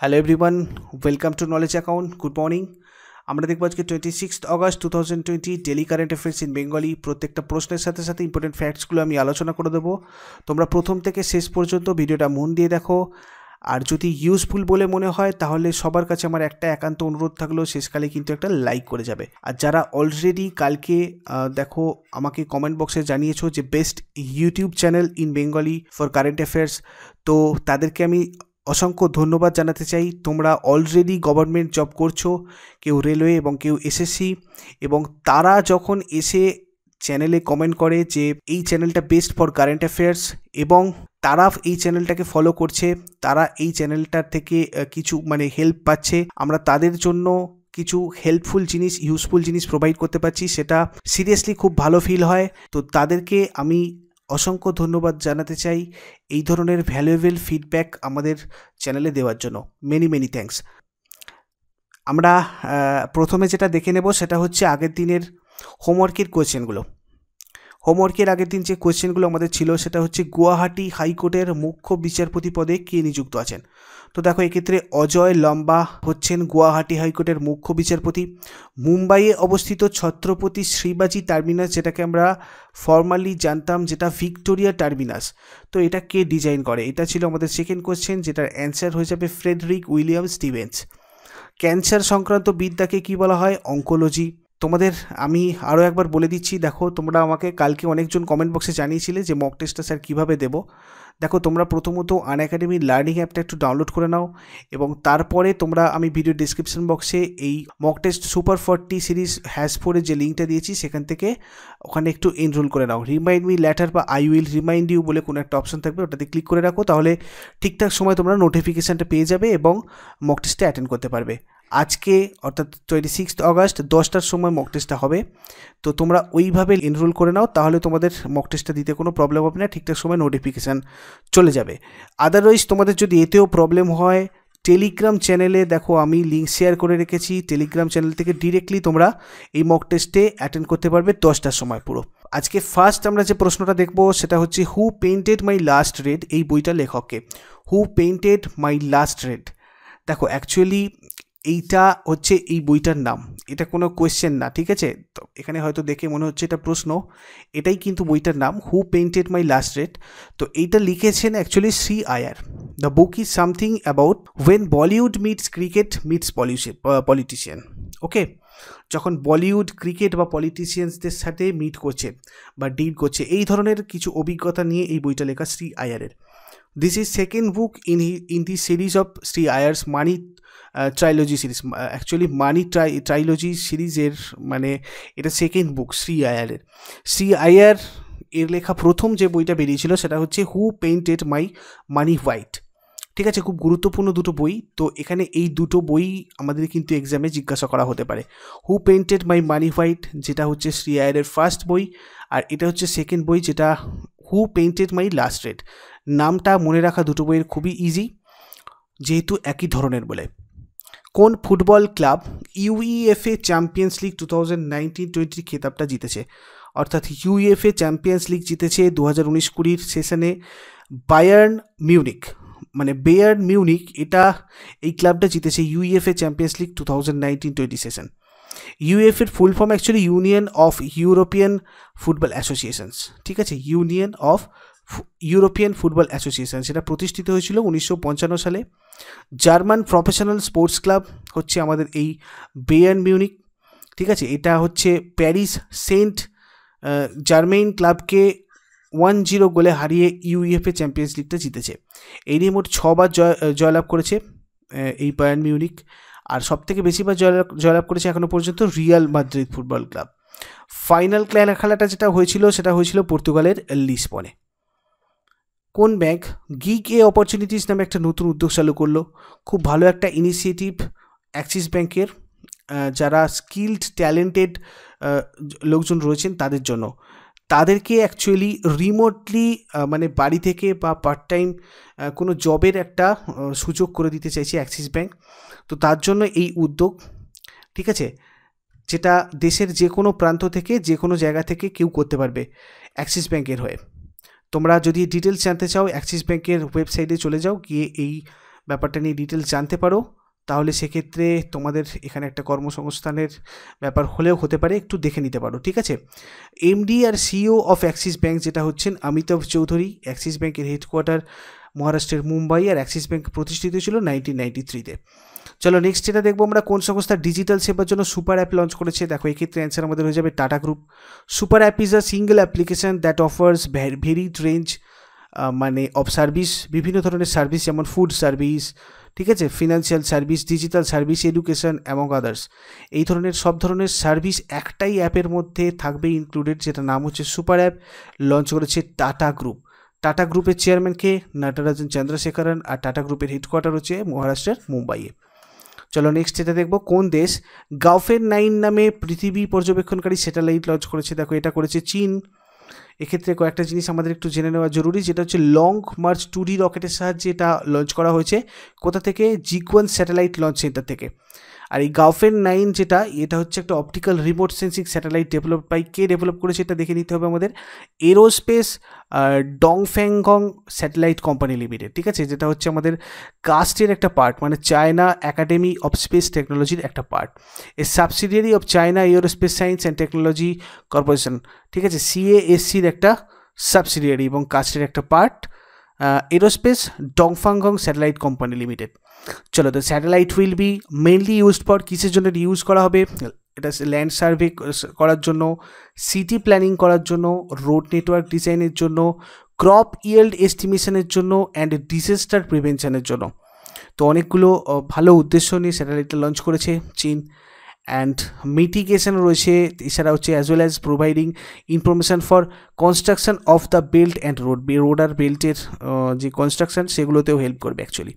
hello everyone welcome to knowledge account good morning আমরা দেখবো আজকে twenty sixth August two thousand twenty daily current affairs in Bengali প্রত্যেকটা প্রশ্নের সাথে সাথে ইম্পর্টেন্ট ফ্যাক্টসগুলো আমি আলোচনা করে দেবো তোমরা প্রথম থেকে শেষ পর্যন্ত ভিডিওটা মন দিয়ে দেখো আর যদি ইউজফুল বলে মনে হয় তাহলে সবার কাছে আমার একটা একান্ত অনুরোধ থাকলেও শেষকালে কিন্তু একটা লাইক করে যাবে আর যারা অলরেডি কালকে দেখো আমাকে কমেন্ট বক্সে জানিয়েছো যে best YouTube channel in Bengali for current affairs তো তাদেরকে আমি অসংখ্য ধন্যবাদ জানাতে চাই তোমরা অলরেডি গভর্নমেন্ট জব করছো কেউ রেলওয়ে এবং কেউ এসএসসি এবং তারা যখন এসে চ্যানেলে কমেন্ট করে যে এই চ্যানেলটা বেস্ট ফর কারেন্ট অ্যাফেয়ার্স এবং তারা এই চ্যানেলটাকে ফলো করছে তারা এই চ্যানেলটার থেকে কিছু মানে হেল্প পাচ্ছে আমরা তাদের জন্য কিছু হেল্পফুল জিনিস ইউজফুল জিনিস প্রোভাইড করতে পারছি সেটা সিরিয়াসলি খুব ভালো ফিল হয় তো তাদেরকে আমি অসংখ্য ধন্যবাদ জানাতে চাই এই ধরনের ভ্যালুয়েবল ফিডব্যাক আমাদের চ্যানেলে দেওয়ার জন্য মেনি মেনি থ্যাংকস আমরা প্রথমে যেটা দেখে নেব সেটা হচ্ছে আগের দিনের হোমওয়ার্কের কোয়েশ্চেনগুলো হোমওয়ার্কের আগের দিন যে কোয়েশ্চেনগুলো আমাদের ছিল সেটা হচ্ছে গুয়াহাটি হাইকোর্টের মুখ্য বিচারপতি পদে কে নিযুক্ত আছেন তো দেখো এক্ষেত্রে অজয় লম্বা হচ্ছেন গুয়াহাটি হাইকোর্টের মুখ্য বিচারপতি মুম্বাইয়ে অবস্থিত ছত্রপতি শ্রীবাজি টার্মিনাস যেটাকে আমরা ফর্মালি জানতাম যেটা ভিক্টোরিয়া টার্মিনাস তো এটা কে ডিজাইন করে এটা ছিল আমাদের সেকেন্ড কোয়েশ্চেন যেটার অ্যান্সার হয়ে যাবে ফ্রেডরিক উইলিয়াম স্টিভেন্স ক্যান্সার সংক্রান্ত বিদ্যাকে কি বলা হয় অঙ্কোলজি তোমাদের আমি আরও একবার বলে দিচ্ছি দেখো তোমরা আমাকে কালকে অনেকজন কমেন্ট বক্সে জানিয়েছিলে যে মক টেস্টটা স্যার কীভাবে দেব দেখো তোমরা প্রথমত আন একাডেমি লার্নিং অ্যাপটা একটু ডাউনলোড করে নাও এবং তারপরে তোমরা আমি ভিডিও ডিসক্রিপশন বক্সে এই mock test super forty series hash ফোরের যে লিঙ্কটা দিয়েছি সেখান থেকে ওখানে একটু এনরোল করে নাও রিমাইন্ড মি ল্যাটার বা আই উইল রিমাইন্ড ইউ বলে কোনো একটা অপশন থাকবে ওটাতে ক্লিক করে রাখো তাহলে ঠিকঠাক সময় তোমরা নোটিফিকেশানটা পেয়ে যাবে এবং মক টেস্টটা অ্যাটেন্ড করতে পারবে আজকে অর্থাৎ টোয়েন্টি সিক্স অগস্ট দশটার সময় মক টেস্টটা হবে তো তোমরা ওইভাবে এনরোল করে নাও তাহলে তোমাদের মক টেস্টটা দিতে কোনো প্রবলেম হবে না ঠিকঠাক সময় নোটিফিকেশান চলে যাবে আদারওয়াইজ তোমাদের যদি এতেও প্রবলেম হয় টেলিগ্রাম চ্যানেলে দেখো আমি লিঙ্ক শেয়ার করে রেখেছি টেলিগ্রাম চ্যানেল থেকে ডিরেক্টলি তোমরা এই মক টেস্টে অ্যাটেন্ড করতে পারবে দশটার সময় পুরো আজকে ফার্স্ট আমরা যে প্রশ্নটা দেখব সেটা হচ্ছে who painted my lust red এই বইটা লেখককে who painted my lust red দেখো অ্যাকচুয়ালি এইটা হচ্ছে এই বইটার নাম এটা কোনো কোয়েশ্চেন না ঠিক আছে তো এখানে হয়তো দেখে মনে হচ্ছে এটা প্রশ্ন এটাই কিন্তু বইটার নাম who painted my lust red তো এইটা লিখেছেন actually Shrey Iyer the book is something about when Bollywood meets cricket meets politician okay যখন বলিউড ক্রিকেট বা পলিটিশিয়ানসদের সাথে মিট করছে বা ডিল করছে এই ধরনের কিছু অভিজ্ঞতা নিয়ে এই বইটা লেখা শ্রী আয়ারের this is second book in he in the series of Shrey Iyer's money trilogy series actually money tri trilogy সিরিজের মানে এটা সেকেন্ড বুক শ্রী আয়ারের শ্রী আয়ার এর লেখা প্রথম যে বইটা বেরিয়েছিল সেটা হচ্ছে who painted my money white ঠিক আছে খুব গুরুত্বপূর্ণ দুটো বই তো এখানে এই দুটো বই আমাদের কিন্তু এক্সামে জিজ্ঞাসা করা হতে পারে হু পেইন্টেড মাই মানি হোয়াইট যেটা হচ্ছে শ্রী আয়ারের ফার্স্ট বই আর এটা হচ্ছে সেকেন্ড বই যেটা who painted my lust red নামটা মনে রাখা দুটো বইয়ের খুবই ইজি যেহেতু একই ধরনের বলে কোন football club UEFA champions league two thousand nineteen টোয়েন্টির খেতাবটা জিতেছে অর্থাৎ ইউইএফএ চ্যাম্পিয়ন্স লিগ জিতেছে দু হাজার উনিশ কুড়ির সেশনে বায়ার্ন মিউনিক মানে বেয়ার্ন মিউনিক এটা এই ক্লাবটা জিতেছে UEFA champions league two thousand nineteen twenty session UEFA এর full form actually union of European football associations ঠিক আছে union of European football association সেটা প্রতিষ্ঠিত হয়েছিল উনিশশো সালে জার্মান প্রফেশনাল স্পোর্টস ক্লাব হচ্ছে আমাদের এই বেয়ান মিউনিক ঠিক আছে এটা হচ্ছে প্যারিস সেন্ট জার্মেইন ক্লাবকে ওয়ান জিরো গোলে হারিয়ে ইউইএফএ চ্যাম্পিয়ন্স লিগটা জিতেছে এই মোট ছবার জয় জয়লাভ করেছে এই বায়ান মিউনিক আর সবথেকে বেশিবার জয়লাভ জয়লাভ করেছে এখনও পর্যন্ত Real Madrid football club final খেলাটা যেটা হয়েছিল সেটা হয়েছিল পর্তুগালের লিসবনে কোন ব্যাংক গিগ এ অপরচুনিটিস নামে একটা নতুন উদ্যোগ চালু করলো খুব ভালো একটা ইনিশিয়েটিভ অ্যাক্সিস ব্যাংকের যারা স্কিলড ট্যালেন্টেড লোকজন রয়েছেন তাদের জন্য তাদেরকে অ্যাকচুয়ালি রিমোটলি মানে বাড়ি থেকে বা পার্ট টাইম কোনো জবের একটা সুযোগ করে দিতে চাইছে অ্যাক্সিস ব্যাংক তো তার জন্য এই উদ্যোগ ঠিক আছে যেটা দেশের যে কোনো প্রান্ত থেকে যে কোনো জায়গা থেকে কেউ করতে পারবে অ্যাক্সিস ব্যাংকের হয়ে তোমরা যদি ডিটেলস জানতে চাও অ্যাক্সিস ব্যাংকের ওয়েবসাইটে চলে যাও গিয়ে এই ব্যাপারটা নিয়ে ডিটেলস জানতে পারো তাহলে সেক্ষেত্রে তোমাদের এখানে একটা কর্মসংস্থানের ব্যাপার হলেও হতে পারে একটু দেখে নিতে পারো ঠিক আছে এমডি আর সিও অফ অ্যাক্সিস ব্যাঙ্ক যেটা হচ্ছেন অমিতাভ চৌধুরী অ্যাক্সিস ব্যাঙ্কের হেডকোয়ার্টার মহারাষ্ট্রের মুম্বাই আর অ্যাক্সিস ব্যাঙ্ক প্রতিষ্ঠিত ছিল নাইনটিন নাইনটি থ্রিতে চলো নেক্সট যেটা দেখবো আমরা কোন সংস্থা ডিজিটাল সেবার জন্য সুপার অ্যাপ লঞ্চ করেছে দেখো এক্ষেত্রে অ্যান্সার আমাদের হয়ে যাবে Tata group super app is a single application that offers varied range মানে অফ সার্ভিস বিভিন্ন ধরনের সার্ভিস যেমন ফুড সার্ভিস ঠিক আছে financial service digital service education among others এই ধরনের সব ধরনের সার্ভিস একটাই অ্যাপের মধ্যে থাকবে ইনক্লুডেড যেটা নাম হচ্ছে সুপার অ্যাপ লঞ্চ করেছে টাটা গ্রুপ টাটা গ্রুপের চেয়ারম্যান কে নাটরাজন চন্দ্রশেখরন আর টাটা গ্রুপের হেডকোয়ার্টার হচ্ছে মহারাষ্ট্রের মুম্বাইয়ে চলো নেক্সট এটা দেখবো কোন দেশ গাউফের নাইন নামে পৃথিবী পর্যবেক্ষণকারী স্যাটেলাইট লঞ্চ করেছে দেখো এটা করেছে চীন এক্ষেত্রে কয়েকটা জিনিস আমাদের একটু জেনে নেওয়া জরুরি যেটা হচ্ছে লং মার্চ টু ডি রকেটের সাহায্যে এটা লঞ্চ করা হয়েছে কোথা থেকে জিকওয়ান স্যাটেলাইট লঞ্চ সেন্টার থেকে আর এই গাউফেন নাইন যেটা এটা হচ্ছে একটা optical remote sensing satellite develop by কে ডেভেলপ করেছে এটা দেখে নিতে হবে আমাদের aerospace Dongfanghong satellite company limited ঠিক আছে যেটা হচ্ছে আমাদের কাস্টের একটা পার্ট মানে চায়না একাডেমি অফ স্পেস টেকনোলজির একটা part a subsidiary of China aerospace science and technology corporation ঠিক আছে সিএএসসির একটা সাবসিডিয়ারি এবং কাস্টের একটা part aerospace Dongfanghong satellite company limited চলো তো satellite will be mainly used for কিসের জন্য ইউজ করা হবে এটা ল্যান্ড সার্ভে করার জন্য সিটি প্ল্যানিং করার জন্য রোড নেটওয়ার্ক ডিজাইনের জন্য ক্রপ ইয়েল্ড এস্টিমেশনের জন্য অ্যান্ড ডিজাস্টার প্রিভেনশনের জন্য তো অনেকগুলো ভালো উদ্দেশ্য নিয়ে স্যাটেলাইটটা লঞ্চ করেছে চীন অ্যান্ড মিটিগেশন রয়েছে এছাড়া হচ্ছে as well as providing information for construction of the belt and road road আর বেল্টের যে কনস্ট্রাকশান সেগুলোতেও হেল্প করবে অ্যাকচুয়ালি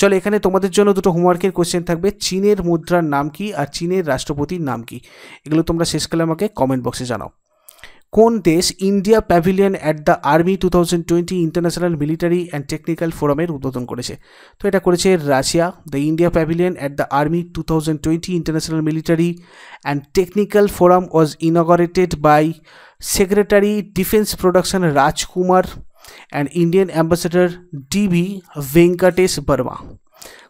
চলো এখানে তোমাদের জন্য দুটো হোমওয়ার্কের কোয়েশ্চেন থাকবে চীনের মুদ্রার নাম কি আর চীনের রাষ্ট্রপতির নাম কি এগুলো তোমরা শেষকালে আমাকে কমেন্ট বক্সে জানাও কোন দেশ India pavilion at the army two thousand twenty international military and technical ফোরামের উদ্বোধন করেছে তো এটা করেছে Russia the India pavilion at the army two thousand twenty international military and technical forum was inaugurated by secretary defence production Rajkumar and Indian ambassador DV Venkatesh Varma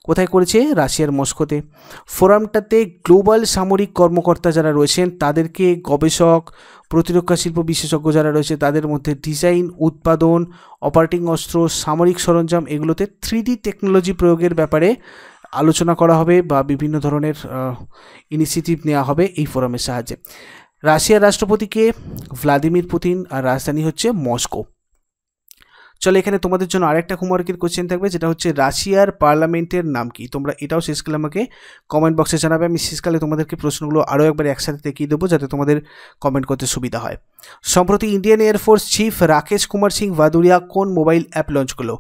কোথায় করেছে রাশিয়ার মস্কোতে ফোরামটাতে global সামরিক কর্মকর্তা যারা রয়েছেন তাদেরকে গবেষক প্রতিরক্ষা শিল্প বিশেষজ্ঞ যারা রয়েছে তাদের মধ্যে ডিজাইন উৎপাদন অপারেটিং অস্ত্র সামরিক সরঞ্জাম এগুলোতে থ্রি টেকনোলজি প্রয়োগের ব্যাপারে আলোচনা করা হবে বা বিভিন্ন ধরনের ইনিশিয়েটিভ নেওয়া হবে এই ফোরামের সাহায্যে রাশিয়ার রাষ্ট্রপতিকে ভ্লাদিমির পুতিন আর রাজধানী হচ্ছে মস্কো চলে এখানে তোমাদের জন্য আরেকটা হোমওয়ার্কের কোশ্চেন থাকবে যেটা হচ্ছে রাশিয়ার পার্লামেন্টের নাম কি তোমরা এটাও শেষকালে আমাকে কমেন্ট বক্সে জানাবে আমি শেষকালে তোমাদেরকে প্রশ্নগুলো আরও একবার একসাথে দেখিয়ে দেবো যাতে তোমাদের কমেন্ট করতে সুবিধা হয় সম্প্রতি Indian air force chief Rakesh Kumar Singh Bhadauria কোন মোবাইল অ্যাপ লঞ্চ করলো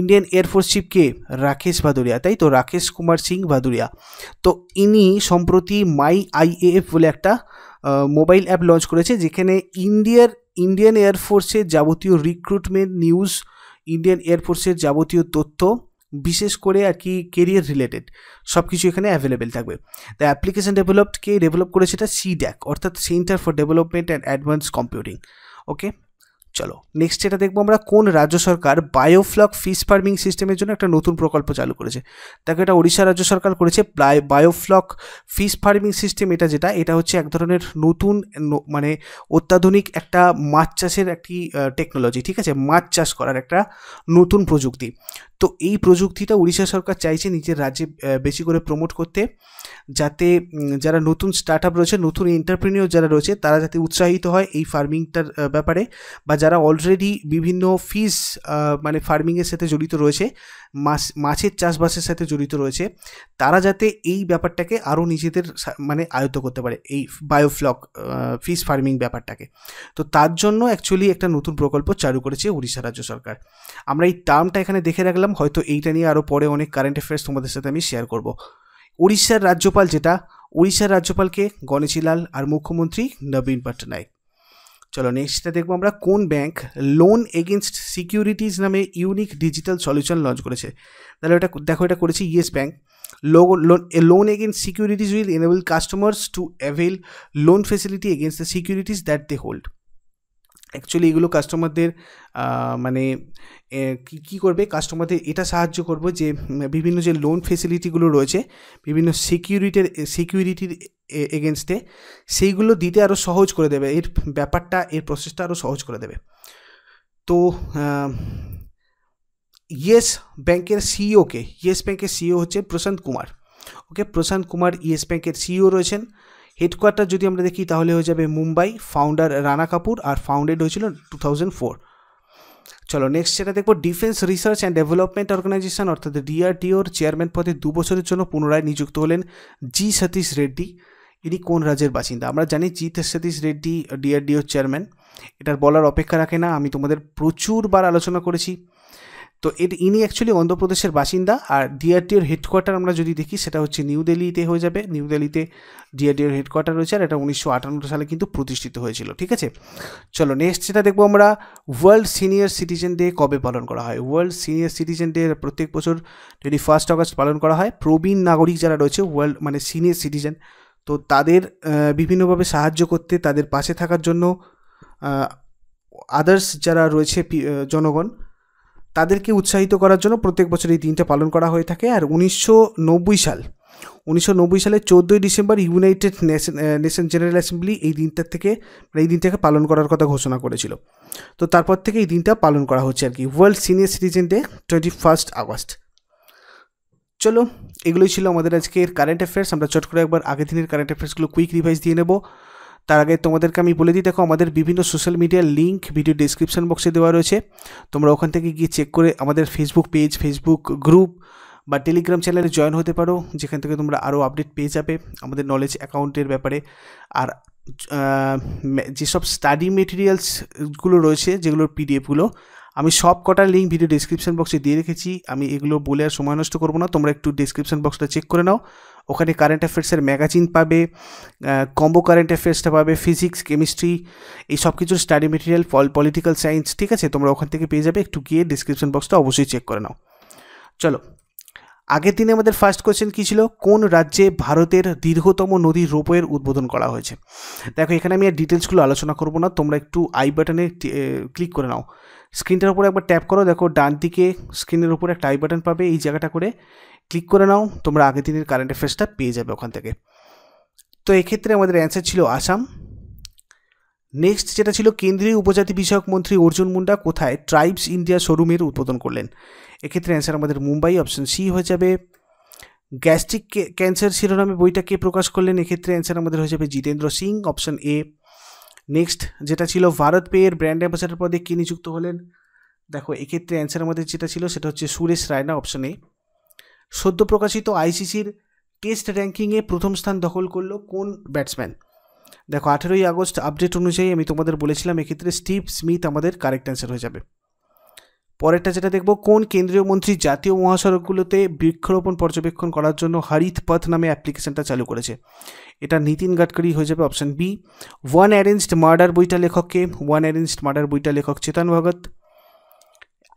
ইন্ডিয়ান এয়ারফোর্স চিফ কে রাকেশ ভাদুরিয়া তাই তো রাকেশ কুমার সিং ভাদুরিয়া তো ইনি সম্প্রতি মাই আইএএফ বলে একটা মোবাইল অ্যাপ লঞ্চ করেছে যেখানে ইন্ডিয়ার ইন্ডিয়ান এয়ারফোর্সের যাবতীয় রিক্রুটমেন্ট নিউজ ইন্ডিয়ান এয়ারফোর্সের যাবতীয় তথ্য বিশেষ করে আর কি কেরিয়ার রিলেটেড সব কিছু এখানে অ্যাভেলেবেল থাকবে দ্য অ্যাপ্লিকেশান ডেভেলপড কে ডেভেলপ করেছে এটা সি ড্যাক অর্থাৎ centre for development and advance computing okay চলো নেক্সট যেটা দেখবো আমরা কোন রাজ্য সরকার বায়োফ্লক ফিশ ফার্মিং সিস্টেমের জন্য একটা নতুন প্রকল্প চালু করেছে দেখো এটা ওড়িশা রাজ্য সরকার করেছে বায়োফ্লক ফিশ ফার্মিং সিস্টেম এটা যেটা এটা হচ্ছে এক ধরনের নতুন মানে অত্যাধুনিক একটা মাছ চাষের একটি টেকনোলজি ঠিক আছে মাছ চাষ করার একটা নতুন প্রযুক্তি তো এই প্রযুক্তিটা উড়িষ্যা সরকার চাইছে নিজের রাজ্যে বেশি করে প্রমোট করতে যাতে যারা নতুন স্টার্ট আপ রয়েছে নতুন এন্টারপ্রিনিয়র যারা রয়েছে তারা যাতে উৎসাহিত হয় এই ফার্মিংটার ব্যাপারে বা যারা অলরেডি বিভিন্ন ফিস মানে ফার্মিংয়ের সাথে জড়িত রয়েছে মাছ মাছের চাষবাসের সাথে জড়িত রয়েছে তারা যাতে এই ব্যাপারটাকে আরও নিজেদের মানে আয়ত্ত করতে পারে এই বায়োফ্লক ফিস ফার্মিং ব্যাপারটাকে তো তার জন্য অ্যাকচুয়ালি একটা নতুন প্রকল্প চালু করেছে উড়িষ্যা রাজ্য সরকার আমরা এই টার্মটা এখানে দেখে রাখলাম হয়তো এইটা নিয়ে আরও পরে অনেক কারেন্ট অ্যাফেয়ার্স তোমাদের সাথে আমি শেয়ার করব উড়িষ্যার রাজ্যপাল যেটা উড়িষ্যার রাজ্যপালকে গণেশীলাল আর মুখ্যমন্ত্রী নবীন পট্টনায়ক চলো নেক্সটটা দেখবো আমরা কোন ব্যাংক লোন এগেনস্ট সিকিউরিটিজ নামে ইউনিক ডিজিটাল সলিউশন লঞ্চ করেছে তাহলে ওটা দেখো এটা করেছে Yes bank loan against securities will enable customers to avail loan facility against the securities that they hold actually এগুলো কাস্টমারদের মানে কি করবে কাস্টমারদের এটা সাহায্য করব যে বিভিন্ন যে লোন ফেসিলিটিগুলো রয়েছে বিভিন্ন সিকিউরিটির সিকিউরিটির এগেনস্টে সেইগুলো দিতে আরও সহজ করে দেবে এর ব্যাপারটা এর প্রসেসটা আরও সহজ করে দেবে তো ইয়েস ব্যাংকের সিইওকে e ইয়েস ব্যাংকের সিইও e হচ্ছে প্রশান্ত কুমার ওকে প্রশান্ত কুমার ইয়েস ব্যাংকের সিইও e রয়েছেন হেডকোয়ার্টার যদি আমরা দেখি তাহলে হয়ে যাবে মুম্বাই ফাউন্ডার রানা কাপুর আর ফাউন্ডেড হয়েছিল টু থাউজেন্ড ফোর চলো নেক্সট যেটা দেখবো defence research and development organisation অর্থাৎ ডিআরডিওর চেয়ারম্যান পদে দু বছরের জন্য পুনরায় নিযুক্ত হলেন জি সতীশ রেড্ডি ইনি কোন রাজ্যের বাসিন্দা আমরা জানি জি সতীশ রেড্ডি ডিআরডিওর চেয়ারম্যান এটার বলার অপেক্ষা রাখে না আমি তোমাদের প্রচুরবার আলোচনা করেছি তো এর ইনি অ্যাকচুয়ালি অন্ধ্রপ্রদেশের বাসিন্দা আর ডিআরটিওর হেডকোয়ার্টার আমরা যদি দেখি সেটা হচ্ছে নিউ দিল্লিতে হয়ে যাবে নিউ দিল্লিতে ডিআরটিওর হেডকোয়ার্টার রয়েছে আর এটা উনিশশো সালে কিন্তু প্রতিষ্ঠিত হয়েছিল ঠিক আছে চলো নেক্সট যেটা দেখবো আমরা ওয়ার্ল্ড সিনিয়র সিটিজেন ডে কবে পালন করা হয় ওয়ার্ল্ড সিনিয়র সিটিজেন ডে প্রত্যেক বছর টোয়েন্টি ফার্স্ট অগস্ট পালন করা হয় প্রবীণ নাগরিক যারা রয়েছে ওয়ার্ল্ড মানে সিনিয়র সিটিজেন তো তাদের বিভিন্নভাবে সাহায্য করতে তাদের পাশে থাকার জন্য আদার্স যারা রয়েছে জনগণ তাদেরকে উৎসাহিত করার জন্য প্রত্যেক বছর এই দিনটা পালন করা হয়ে থাকে আর উনিশশো সাল উনিশশো সালে চোদ্দোই December united nation nation general assembly এই দিনটার থেকে মানে এই দিনটাকে পালন করার কথা ঘোষণা করেছিল তো তারপর থেকে এই দিনটা পালন করা হচ্ছে আর কি world senior citizen day twenty first August চলো এগুলোই ছিল আমাদের আজকের কারেন্ট অ্যাফেয়ার্স আমরা চট করে একবার আগের দিনের কারেন্ট অ্যাফেয়ার্সগুলো কুইক রিভাইজ দিয়ে নেবো তার আগে তোমাদেরকে আমি বলে দিই দেখো আমাদের বিভিন্ন সোশ্যাল মিডিয়ার লিঙ্ক ভিডিও ডিসক্রিপশান বক্সে দেওয়া রয়েছে তোমরা ওখান থেকে গিয়ে চেক করে আমাদের ফেসবুক পেজ ফেসবুক গ্রুপ বা টেলিগ্রাম চ্যানেলে জয়েন হতে পারো যেখান থেকে তোমরা আরও আপডেট পেয়ে যাবে আমাদের নলেজ অ্যাকাউন্টের ব্যাপারে আর যেসব স্টাডি মেটেরিয়ালসগুলো রয়েছে যেগুলোর পিডিএফগুলো আমি সব কটা লিঙ্ক ভিডিও ডিসক্রিপশান বক্সে দিয়ে রেখেছি আমি এগুলো বলে আর সময় নষ্ট করবো না তোমরা একটু ডিসক্রিপশান বক্সটা চেক করে নাও ওখানে কারেন্ট অ্যাফেয়ার্সের ম্যাগাজিন পাবে কম্বো কারেন্ট অ্যাফেয়ার্সটা পাবে ফিজিক্স কেমিস্ট্রি এই সব কিছুর স্টাডি মেটেরিয়াল পলিটিক্যাল সায়েন্স ঠিক আছে তোমরা ওখান থেকে পেয়ে যাবে একটু গিয়ে ডিসক্রিপশন বক্সটা অবশ্যই চেক করে নাও চলো আগের দিনে আমাদের ফার্স্ট কোয়েশ্চেন কী ছিল কোন রাজ্যে ভারতের দীর্ঘতম নদীর রোপওয়ের উদ্বোধন করা হয়েছে দেখো এখানে আমি আর ডিটেলসগুলো আলোচনা করবো না তোমরা একটু আই বাটনে ক্লিক করে নাও স্ক্রিনটার উপরে একবার ট্যাপ করো দেখো ডান দিকে স্ক্রিনের উপরে একটা আই বাটন পাবে এই জায়গাটা করে ক্লিক করে নাও তোমরা আগের দিনের কারেন্ট অ্যাফেয়ার্সটা পেয়ে যাবে ওখান থেকে তো এক্ষেত্রে আমাদের অ্যান্সার ছিল আসাম নেক্সট যেটা ছিল কেন্দ্রীয় উপজাতি বিষয়ক মন্ত্রী অর্জুন মুন্ডা কোথায় ট্রাইবস ইন্ডিয়া শোরুমের উদ্বোধন করলেন এক্ষেত্রে অ্যান্সার আমাদের মুম্বাই অপশন সি হয়ে যাবে গ্যাস্ট্রিক ক্যান্সার শিরোনামে বইটা কে প্রকাশ করলেন এক্ষেত্রে অ্যান্সার আমাদের হয়ে যাবে Jitendra Singh option A next যেটা ছিল ভারত পেয়ের ব্র্যান্ড অ্যাম্বাসাডার পদে কে নিযুক্ত হলেন দেখো এক্ষেত্রে অ্যান্সার আমাদের যেটা ছিল সেটা হচ্ছে সুরেশ রায়না অপশন এ সদ্য প্রকাশিত আইসিসির টেস্ট র্যাঙ্কিংয়ে প্রথম স্থান দখল করলো কোন ব্যাটসম্যান দেখো আঠেরোই আগস্ট আপডেট অনুযায়ী আমি তোমাদের বলেছিলাম এক্ষেত্রে স্টিভ স্মিথ আমাদের কারেক্ট অ্যান্সার হয়ে যাবে পরেরটা যেটা দেখব কোন কেন্দ্রীয় মন্ত্রী জাতীয় মহাসড়কগুলোতে বৃক্ষরোপণ পর্যবেক্ষণ করার জন্য হরিত পথ নামে অ্যাপ্লিকেশনটা চালু করেছে এটা নীতিন গাডকারি হয়ে যাবে option B one arranged murder বইটা লেখককে ওয়ান অ্যারেঞ্জড মার্ডার বইটা লেখক Chetan Bhagat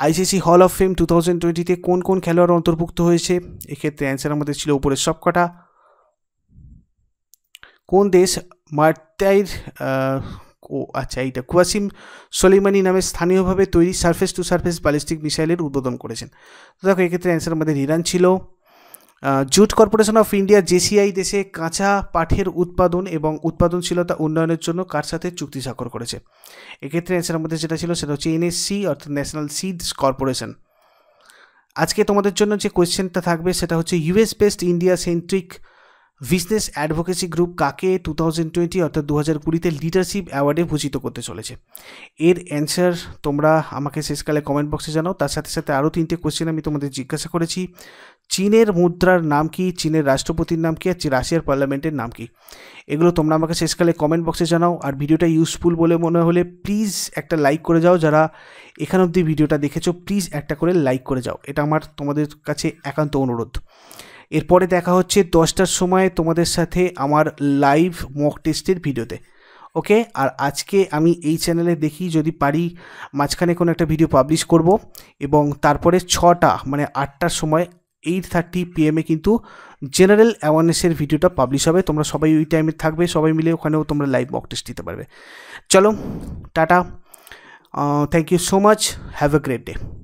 ICC hall of fame two thousand টোয়েন্টিতে কোন কোন খেলোয়াড় অন্তর্ভুক্ত হয়েছে এক্ষেত্রে অ্যান্সার আমাদের ছিল উপরের সবকটা কোন দেশ মার্তাইর ও আচ্ছা এইটা কুয়াসিম সোলিমানি নামে স্থানীয়ভাবে তৈরি সার্ফেস টু সার্ফেস ব্যালিস্টিক মিসাইলের উদ্বোধন করেছেন তো দেখো এক্ষেত্রে অ্যান্সার আমাদের ইরান ছিল jute corporation of India JCI দেশে কাঁচা পাঠের উৎপাদন এবং উৎপাদনশীলতা উন্নয়নের জন্য কার সাথে চুক্তি স্বাক্ষর করেছে এক্ষেত্রে অ্যান্সার আমাদের যেটা ছিল সেটা হচ্ছে এনএসসি অর্থাৎ ন্যাশনাল সিডস কর্পোরেশন আজকে তোমাদের জন্য যে কোয়েশ্চেনটা থাকবে সেটা হচ্ছে US based India centric business advocacy group কাকে টু থাউজেন্ড টোয়েন্টি অর্থাৎ দু হাজার কুড়িতে লিডারশিপ অ্যাওয়ার্ডে ভূষিত করতে চলেছে এর অ্যান্সার তোমরা আমাকে শেষকালে কমেন্ট বক্সে জানাও তার সাথে সাথে আরও তিনটে কোয়েশ্চেন আমি তোমাদের জিজ্ঞাসা করেছি চীনের মুদ্রার নাম কি চীনের রাষ্ট্রপতির নাম কি আর রাশিয়ার পার্লামেন্টের নাম কি এগুলো তোমরা আমাকে শেষকালে কমেন্ট বক্সে জানাও আর ভিডিওটা ইউজফুল বলে মনে হলে প্লিজ একটা লাইক করে যাও যারা এখান অব্দি ভিডিওটা দেখেছো প্লিজ একটা করে লাইক করে যাও এটা আমার তোমাদের কাছে একান্ত অনুরোধ এরপরে দেখা হচ্ছে দশটার সময় তোমাদের সাথে আমার লাইভ মক টেস্টের ভিডিওতে ওকে আর আজকে আমি এই চ্যানেলে দেখি যদি পারি মাঝখানে কোনো একটা ভিডিও পাবলিশ করব এবং তারপরে ছটা মানে আটটার সময় এইট থার্টি পিএমে কিন্তু জেনারেল অ্যাওয়ারনেসের ভিডিওটা পাবলিশ হবে তোমরা সবাই ওই টাইমে থাকবে সবাই মিলে ওখানেও তোমরা লাইভ মক টেস্ট দিতে পারবে চলো tata thank you so much have a great day